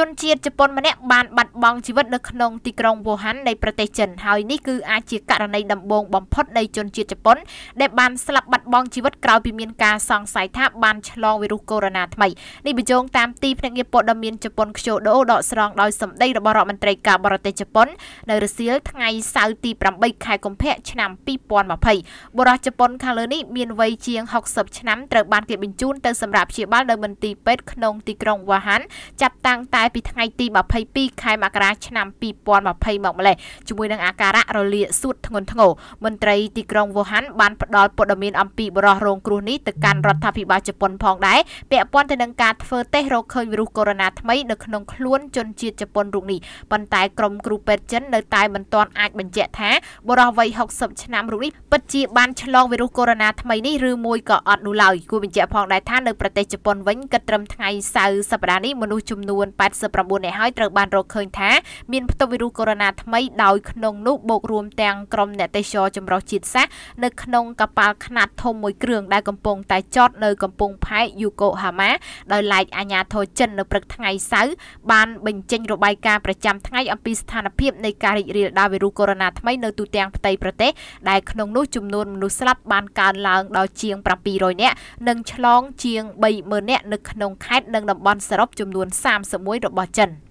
ជនជាតិជប៉ុនម្នាក់បានបាត់បង់ជីវិតនៅក្នុងទីក្រុងវូហាន់នៃប្រទេសចិនហើយនេះគឺអាចជាករណីដំបូងបំផុតនៃជនជាតិជប៉ុនដែលបានស្លាប់បាត់បង់ជីវិតក្រោយពីមានការសង្ស័យថាបានឆ្លងវីរុសកូវីដ -19 ថ្មីនេះបញ្ជាក់តាមទីភ្នាក់ងារព័ត៌មានជប៉ុនខ្យូដូដកស្រង់ដោយសម្ដីរបស់រដ្ឋមន្ត្រីការបរទេសជប៉ុននៅរសៀលថ្ងៃសៅរ៍ទី8ខែកុម្ភៈឆ្នាំ2020បុរសជប៉ុនខាងលើនេះមានវ័យជាង60ឆ្នាំត្រូវបានគេបញ្ជូនទៅសម្រាប់ព្យាបាលនៅមន្ទីរពេទ្យក្នុងទីក្រុងវ៉ាហាន់ចាប់តាំងតែពីថ្ងៃទី22ខែមករាឆ្នាំ2020មកម្លេះជាមួយនឹងអាការៈរលាកសួតធ្ងន់ធ្ងរមន្ត្រីទីក្រុងវូហាន់បានផ្ដល់ព័ត៌មានអំពីបរិះរងគ្រោះនេះទៅកាន់រដ្ឋាភិបាលជប៉ុនផងដែរពាក់ព័ន្ធទៅនឹងការធ្វើតេស្តរកឃើញវីរុសកូវីដ -19 ថ្មីនៅក្នុងខ្លួនជនជាតិជប៉ុនរូបនេះប៉ុន្តែក្រុមគ្រូពេទ្យចិននៅតែមិនទាន់អាចបញ្ជាក់ថាបរិះវ័យ60ឆ្នាំរូបនេះពិតជា បានឆ្លងវីរុសកូវីដ -19 ថ្មីនេះឬមួយក៏អត់នោះឡើយគួរបញ្ជាក់ផងដែរថានៅប្រទេសជប៉ុនវិញគិតត្រឹមថ្ងៃសៅរ៍សប្តាហ៍នេះមនុស្សចំនួន69នាក់ហើយត្រូវបានរកឃើញថាមានផ្ទុយវីរុសកូវីដ -19 ថ្មីដោយក្នុងនោះបូករួម ទាំងក្រុមអ្នកទេសចរចម្រុះជាតិសាសនៅក្នុងកប៉ាល់ខ្នាតធំមួយគ្រឿងដែលកំពុងតែចត នៅកំពង់ផែយូកូហាម៉ាដោយឡែកអាញាធរចិននៅព្រឹកថ្ងៃសៅរ៍បាន បញ្ចេញរបាយការណ៍ប្រចាំថ្ងៃអំពីស្ថានភាពនៃការរីករាលដាលវីរុសកូវីដ -19 ថ្មីនៅទូទាំងផ្ទៃប្រទេសដែលក្នុងនោះចំនួនមនុស្សស្លាប់បានកើនឡើងដល់ជាង700នាក់និងឆ្លង ជាង30000នាក់នៅក្នុងខេត្តនិងតំបន់សរុបចំនួន31របស់ចិន។